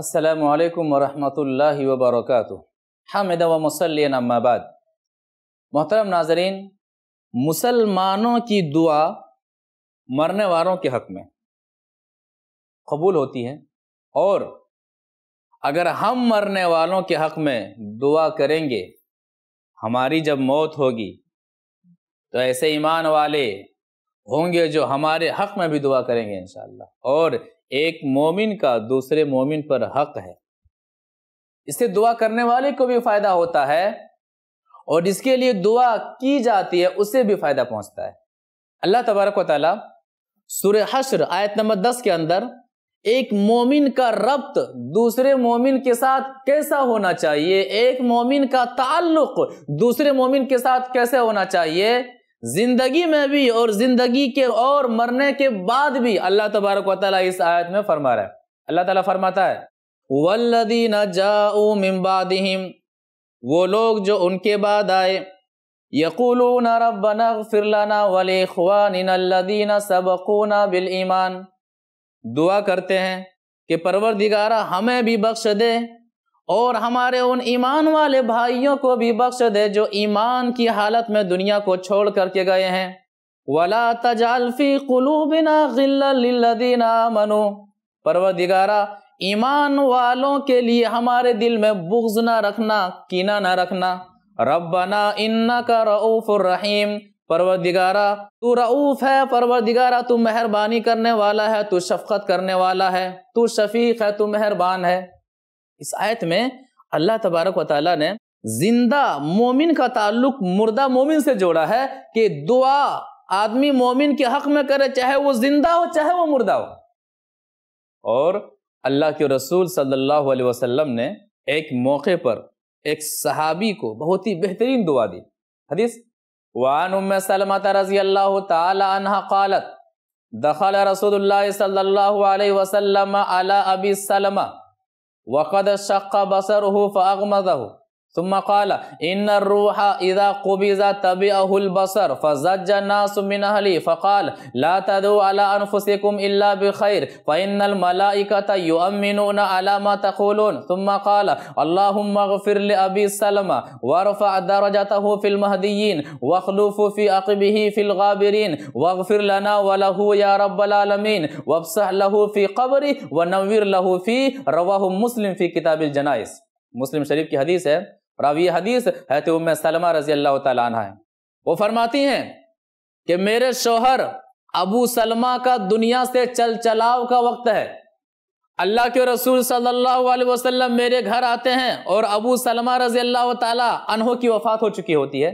असलकम वरहमल वबरक हामिद व मसलिन अम्माबाद मोहतरम नाजरीन मुसलमानों की दुआ मरने वालों के हक़ में कबूल होती है और अगर हम मरने वालों के हक़ में दुआ करेंगे हमारी जब मौत होगी तो ऐसे ईमान वाले होंगे जो हमारे हक़ में भी दुआ करेंगे इन और एक मोमिन का दूसरे मोमिन पर हक है इससे दुआ करने वाले को भी फायदा होता है और जिसके लिए दुआ की जाती है उसे भी फायदा पहुंचता है अल्लाह तबारक वाली सुर हश्र आयत नंबर दस के अंदर एक मोमिन का रब्त दूसरे मोमिन के साथ कैसा होना चाहिए एक मोमिन का ताल्लुक दूसरे मोमिन के साथ कैसे होना चाहिए जिंदगी में भी और जिंदगी के और मरने के बाद भी अल्लाह तबारक वाली इस आयत में फरमा रहा है अल्लाह ताला फरमाता है वल्लदीन जाऊ मिम्बादिम वो लोग जो उनके बाद आए यकूलून रबना फिरलाना वले खुआन सबकूना बिल ईमान दुआ करते हैं कि परवरदिगारा हमें भी बख्श दे और हमारे उन ईमान वाले भाइयों को भी बख्श दे जो ईमान की हालत में दुनिया को छोड़ करके गए हैं वला तजालफी कुलू बिना गिल्लादीना मनो परवदिगारा ईमान वालों के लिए हमारे दिल में बुग्ज ना रखना कीना ना रखना रबना इन्ना का रऊफ़ रहीम परवदिगारा तू रऊफ़ है परवदिगारा तू मेहरबानी करने वाला है तू शफकत करने वाला है तू शफीक है तू मेहरबान है इस आयत में अल्लाह तबारक वाली ने जिंदा मोमिन का ताल्लुक मुर्दा मोमिन से जोड़ा है कि दुआ आदमी मोमिन के हक में करे चाहे वो जिंदा हो चाहे वो मुर्दा हो और अल्लाह के रसूल सल्लल्लाहु अलैहि वसल्लम ने एक मौके पर एक सहाबी को बहुत ही बेहतरीन दुआ दी हदीस वान उम सलमत रजी अल्लाह तहा कालत दखल रसूल सल्लल्लाहु अलैहि वसल्लम अला अबी सलमा وقد شق بصره فأغمضه ثم قال إن الروح إذا قبض تبعه البصر فزج الناس من أهلي فقال لا تذو على أنفسكم إلا بخير فإن الملائكة يؤمنون على ما تقولون ثم قال اللهم اغفر لأبي سلمة وارفع درجته في المهديين واخلف في أقبه في الغابرين واغفر لنا وله يا رب العالمين وابصح له في قبره ونوير له فيه رواه مسلم في كتاب الجنائز मुस्लिम शरीफ की हदीस है रावी हदीस है तो उम सलमा रजी अल्लाह तला है वो फरमाती हैं कि मेरे शोहर अबू सलमा का दुनिया से चल चलाव का वक्त है अल्लाह के रसूल सल्लल्लाहु अलैहि वसल्लम मेरे घर आते हैं और अबू सलमा रजी अल्लाह तहों की वफात हो चुकी होती है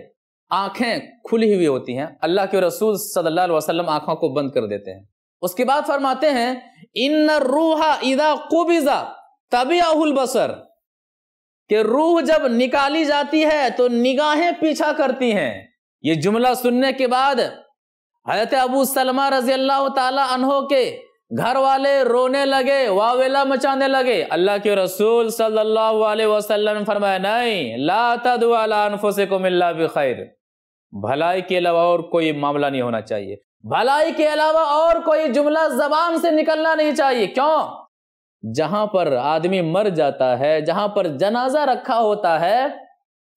आंखें खुली हुई होती हैं अल्लाह के रसूल सल्लल्लाहु अलैहि वसल्लम आंखों को बंद कर देते हैं उसके बाद फरमाते हैं इन रूहा इदा कुबिजा तभी बसर कि रूह जब निकाली जाती है तो निगाहें पीछा करती हैं ये जुमला सुनने के बाद हजरत अबू सलमा रजी अल्लाह तहो के घर वाले रोने लगे वावेला मचाने लगे अल्लाह के रसूल सल्लल्लाहु अलैहि वसल्लम फरमाया नहीं ला को मिल्ला खैर भलाई के अलावा और कोई मामला नहीं होना चाहिए भलाई के अलावा और कोई जुमला जबान से निकलना नहीं चाहिए क्यों जहां पर आदमी मर जाता है जहां पर जनाजा रखा होता है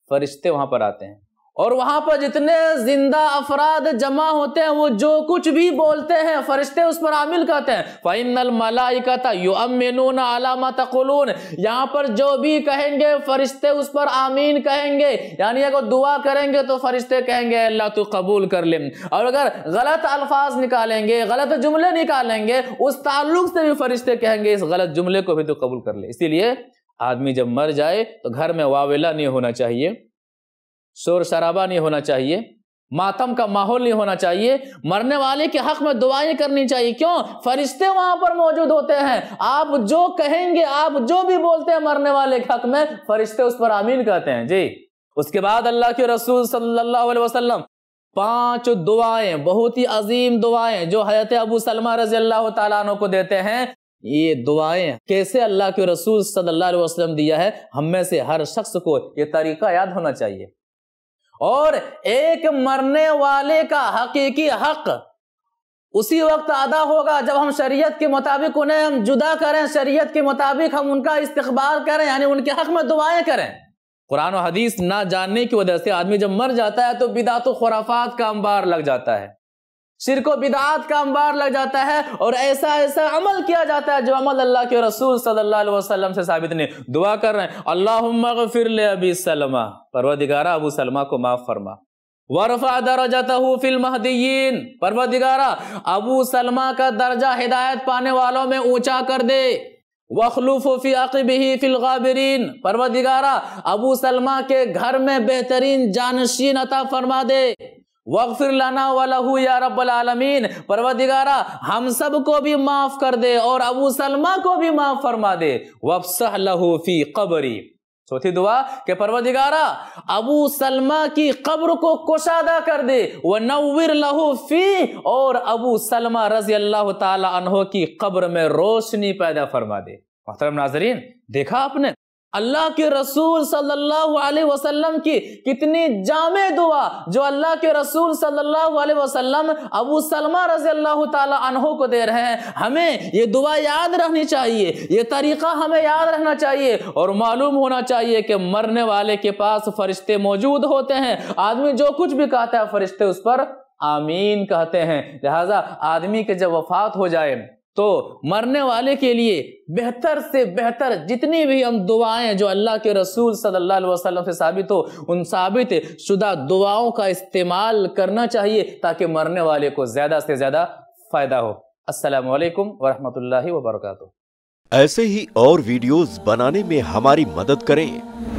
फरिश्ते वहां पर आते हैं और वहां पर जितने जिंदा अफराद जमा होते हैं वो जो कुछ भी बोलते हैं फरिश्ते उस पर आमिल कहते हैं फाइनल मलाइकता यू अमिन अलामत तकुलून यहाँ पर जो भी कहेंगे फरिश्ते उस पर आमीन कहेंगे यानी अगर दुआ करेंगे तो फरिश्ते कहेंगे अल्लाह तो कबूल कर ले और अगर गलत अल्फाज निकालेंगे गलत जुमले निकालेंगे उस ताल्लुक से भी फरिश्ते कहेंगे इस गलत जुमले को भी तो कबूल कर ले इसीलिए आदमी जब मर जाए तो घर में वावेला नहीं होना चाहिए शोर शराबा नहीं होना चाहिए मातम का माहौल नहीं होना चाहिए मरने वाले के हक में दुआएं करनी चाहिए क्यों फरिश्ते वहां पर मौजूद होते हैं आप जो कहेंगे आप जो भी बोलते हैं मरने वाले के हक में फरिश्ते उस पर आमीन कहते हैं जी उसके बाद अल्लाह के रसूल सल्लल्लाहु अलैहि वसल्लम पांच दुआएं बहुत ही अजीम दुआएं जो हजरत अबू सलमा रजी अल्लाह तला को देते हैं ये दुआएं कैसे अल्लाह के रसूल सल्लल्लाहु अलैहि वसल्लम दिया है हमें से हर शख्स को ये तरीका याद होना चाहिए और एक मरने वाले का हकीकी हक उसी वक्त अदा होगा जब हम शरीयत के मुताबिक उन्हें हम जुदा करें शरीयत के मुताबिक हम उनका इस्तकबाल करें यानी उनके हक में दुआएं करें कुरान और हदीस ना जानने की वजह से आदमी जब मर जाता है तो बिदात खुराफात का अंबार लग जाता है सिर को बिदात का अंबार लग जाता है और ऐसा ऐसा अमल किया जाता है जो अमल अल्लाह के रसूल सल्लल्लाहु अलैहि वसल्लम से साबित नहीं दुआ कर रहे हैं अल्लाह फिर ले अबी सलमा परवदिगारा अबू सलमा को माफ फरमा वरफा दर्जा दर्जात फिल महदीन परवदिगारा अबू सलमा का दर्जा हिदायत पाने वालों में ऊंचा कर दे वखलूफ़ी अकबी फ़िलगाबरीन परवदिगारा अबू सलमा के घर में बेहतरीन जानशीन अता फरमा दे वक्फिर लाना वालू या रब्बल परवदिगारा हम सब को भी माफ़ कर दे और अबू सलमा को भी माफ़ फरमा दे वफसह लहू फी कबरी चौथी दुआ के परवदिगारा अबू सलमा की कब्र को कोशादा कर दे व नविर लहू फी और अबू सलमा रजी अल्लाह तहो की कब्र में रोशनी पैदा फरमा दे मोहतरम नाजरीन देखा आपने अल्लाह के रसूल सल्लल्लाहु अलैहि वसल्लम की कितनी जामे दुआ जो अल्लाह के रसूल सल्लल्लाहु अलैहि वसल्लम अबू सलमा रजी अल्लाह तहो को दे रहे हैं हमें ये दुआ याद रहनी चाहिए ये तरीका हमें याद रहना चाहिए और मालूम होना चाहिए कि मरने वाले के पास फरिश्ते मौजूद होते हैं आदमी जो कुछ भी कहता है फरिश्ते उस पर आमीन कहते हैं लिहाजा आदमी के जब वफात हो जाए तो मरने वाले के लिए बेहतर से बेहतर जितनी भी हम दुआएं जो अल्लाह के रसूल सल्लल्लाहु अलैहि वसल्लम से साबित हो उन साबित शुदा दुआओं का इस्तेमाल करना चाहिए ताकि मरने वाले को ज़्यादा से ज़्यादा फ़ायदा हो असलकम वरहमल वर्का ऐसे ही और वीडियोज़ बनाने में हमारी मदद करें